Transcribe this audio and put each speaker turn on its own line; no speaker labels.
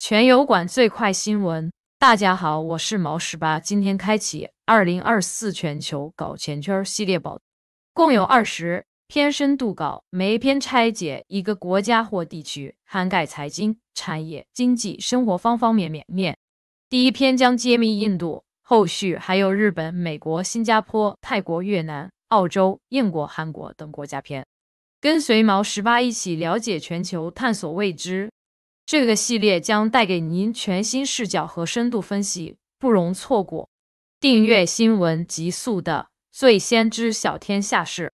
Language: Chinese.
全油管最快新闻，大家好，我是毛十八，今天开启二零二四全球搞钱圈系列包，共有二十篇，深度稿，每一篇拆解一个国家或地区，涵盖财经、产业、经济、生活方方面面面。第一篇将揭秘印度，后续还有日本、美国、新加坡、泰国、越南、澳洲、英国、韩国等国家篇。跟随毛十八一起了解全球，探索未知。这个系列将带给您全新视角和深度分析，不容错过。订阅《新闻极速》的，最先知晓天下事。